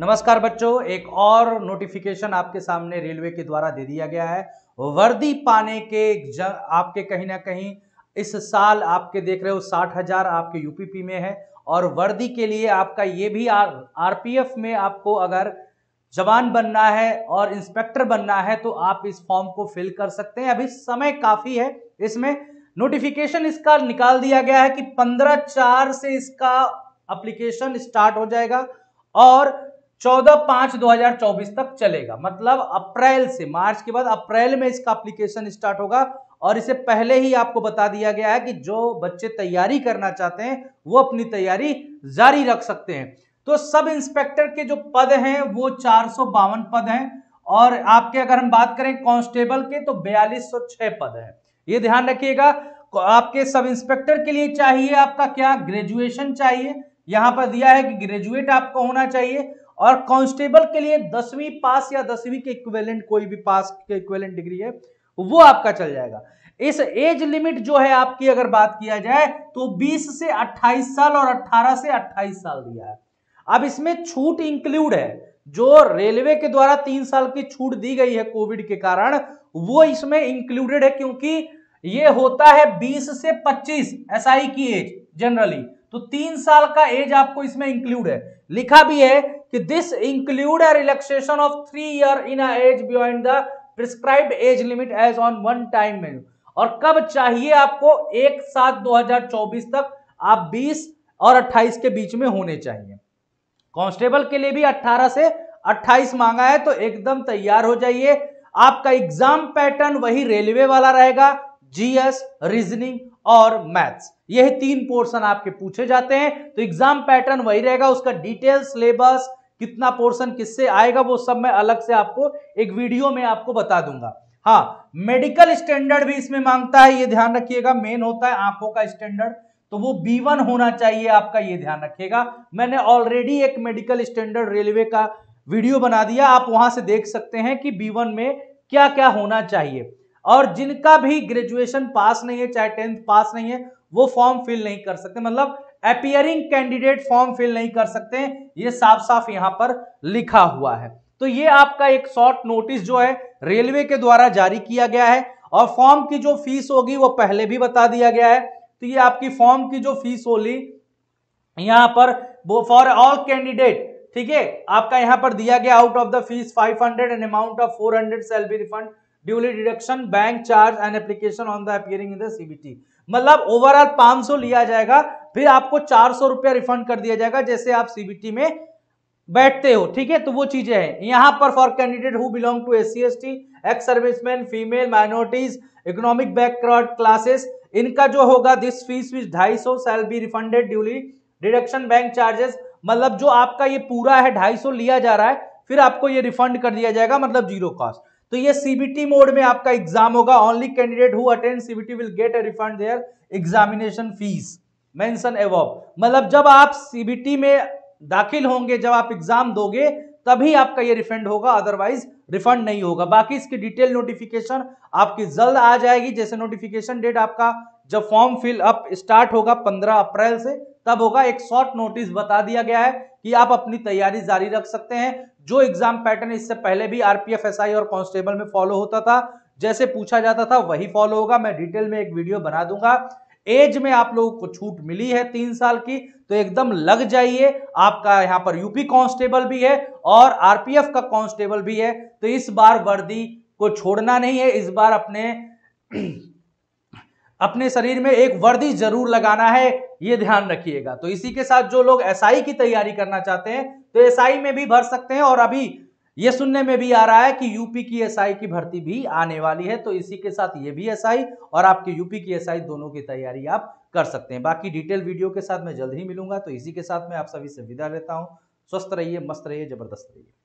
नमस्कार बच्चों एक और नोटिफिकेशन आपके सामने रेलवे के द्वारा दे दिया गया है वर्दी पाने के आपके कहीं ना कहीं इस साल आपके देख रहे हो साठ हजार आपके यूपीपी में है और वर्दी के लिए आपका ये भी आर आरपीएफ में आपको अगर जवान बनना है और इंस्पेक्टर बनना है तो आप इस फॉर्म को फिल कर सकते हैं अभी समय काफ़ी है इसमें नोटिफिकेशन इसका निकाल दिया गया है कि पंद्रह चार से इसका अप्लीकेशन स्टार्ट हो जाएगा और चौदह पांच दो हजार चौबीस तक चलेगा मतलब अप्रैल से मार्च के बाद अप्रैल में इसका अप्लीकेशन स्टार्ट होगा और इसे पहले ही आपको बता दिया गया है कि जो बच्चे तैयारी करना चाहते हैं वो अपनी तैयारी जारी रख सकते हैं तो सब इंस्पेक्टर के जो पद हैं वो चार पद हैं और आपके अगर हम बात करें कांस्टेबल के तो छह पद हैं ये ध्यान रखिएगा आपके सब इंस्पेक्टर के लिए चाहिए आपका क्या ग्रेजुएशन चाहिए यहां पर दिया है कि ग्रेजुएट आपको होना चाहिए और कांस्टेबल के लिए दसवीं पास या दसवीं के इक्वेलेंट कोई भी पास के इक्वेलेंट डिग्री है वो आपका चल जाएगा इस एज लिमिट जो है आपकी अगर बात किया जाए तो 20 से 28 साल और 18 से 28 साल दिया है अब इसमें छूट इंक्लूड है जो रेलवे के द्वारा तीन साल की छूट दी गई है कोविड के कारण वो इसमें इंक्लूडेड है क्योंकि ये होता है 20 से 25 एसआई की एज जनरली तो तीन साल का एज आपको इसमें इंक्लूड है लिखा भी है कि this include a relaxation of three year in a age beyond the prescribe age limit age on one time menu और कब चाहिए आपको एक सात दो तक आप बीस और अट्ठाईस के बीच में होने चाहिए कांस्टेबल के लिए भी 18 से 28 मांगा है तो एकदम तैयार हो जाइए आपका एग्जाम पैटर्न वही रेलवे वाला रहेगा जीएस रीजनिंग और मैथ्स यह तीन पोर्शन आपके पूछे जाते हैं तो एग्जाम पैटर्न वही रहेगा उसका डिटेल सिलेबस कितना पोर्शन किससे आएगा वो सब मैं अलग से आपको एक वीडियो में आपको बता दूंगा हाँ मेडिकल स्टैंडर्ड भी इसमें मांगता है ये ध्यान रखिएगा मेन होता है आंखों का स्टैंडर्ड तो वो वन होना चाहिए आपका ये ध्यान रखिएगा मैंने ऑलरेडी एक मेडिकल स्टैंडर्ड रेलवे का वीडियो बना दिया आप वहां से देख सकते हैं कि वन में क्या क्या होना चाहिए और जिनका भी ग्रेजुएशन पास नहीं है चाहे टेंथ पास नहीं है वो फॉर्म फिल नहीं कर सकते मतलब अपियरिंग कैंडिडेट फॉर्म फिल नहीं कर सकते ये साफ साफ यहां पर लिखा हुआ है तो ये आपका एक शॉर्ट नोटिस जो है रेलवे के द्वारा जारी किया गया है और फॉर्म की जो फीस होगी वो पहले भी बता दिया गया है तो ये आपकी फॉर्म की जो फीस होली यहां पर फॉर ऑल कैंडिडेट ठीक है आपका यहां पर दिया गया out of the fees 500 and amount of 400 hundred shall be refund duly deduction bank charge and application on the appearing in the CBT मतलब ओवरऑल 500 लिया जाएगा फिर आपको चार सौ रुपया रिफंड कर दिया जाएगा जैसे आप सीबीटी में बैठते हो ठीक है तो वो चीजें हैं यहाँ पर for candidate who belong to S C S T ex serviceman female minorities economic background classes इनका जो होगा दिस फीस विच ढाई सौ shall be refunded duly deduction bank charges मतलब जो आपका ये पूरा है ढाई सौ लिया जा रहा है फिर आपको ये रिफंड कर दिया जाएगा मतलब जीरो कॉस्ट तो ये सीबीटी मोड में आपका एग्जाम होगा only candidate who attend CBT will get a refund there examination fees mention above मतलब जब आप सीबीटी में दाखिल होंगे जब आप एग्जाम दोगे तभी आपका ये रिफंड होगा अदरवाइज रिफंड नहीं होगा बाकी इसकी डिटेल नोटिफिकेशन आपकी जल्द आ जाएगी जैसे नोटिफिकेशन डेट आपका जब फॉर्म फिल अप स्टार्ट होगा 15 अप्रैल से तब होगा एक शॉर्ट नोटिस बता दिया गया है कि आप अपनी तैयारी जारी रख सकते हैं जो एग्जाम पैटर्न इससे पहले भी आरपीएफ एस और कांस्टेबल में फॉलो होता था जैसे पूछा जाता था वही फॉलो होगा मैं डिटेल में एक वीडियो बना दूंगा एज में आप लोगों को छूट मिली है तीन साल की तो एकदम लग जाइए आपका यहां पर यूपी कांस्टेबल भी है और आरपीएफ का कांस्टेबल भी है तो इस बार वर्दी को छोड़ना नहीं है इस बार अपने अपने शरीर में एक वर्दी जरूर लगाना है ये ध्यान रखिएगा तो इसी के साथ जो लोग एसआई SI की तैयारी करना चाहते हैं तो एसआई SI में भी भर सकते हैं और अभी ये सुनने में भी आ रहा है कि यूपी की एसआई की भर्ती भी आने वाली है तो इसी के साथ ये भी एसआई और आपके यूपी की एसआई दोनों की तैयारी आप कर सकते हैं बाकी डिटेल वीडियो के साथ मैं जल्द ही मिलूंगा तो इसी के साथ मैं आप सभी से विदा लेता हूँ स्वस्थ रहिए मस्त रहिए जबरदस्त रहिए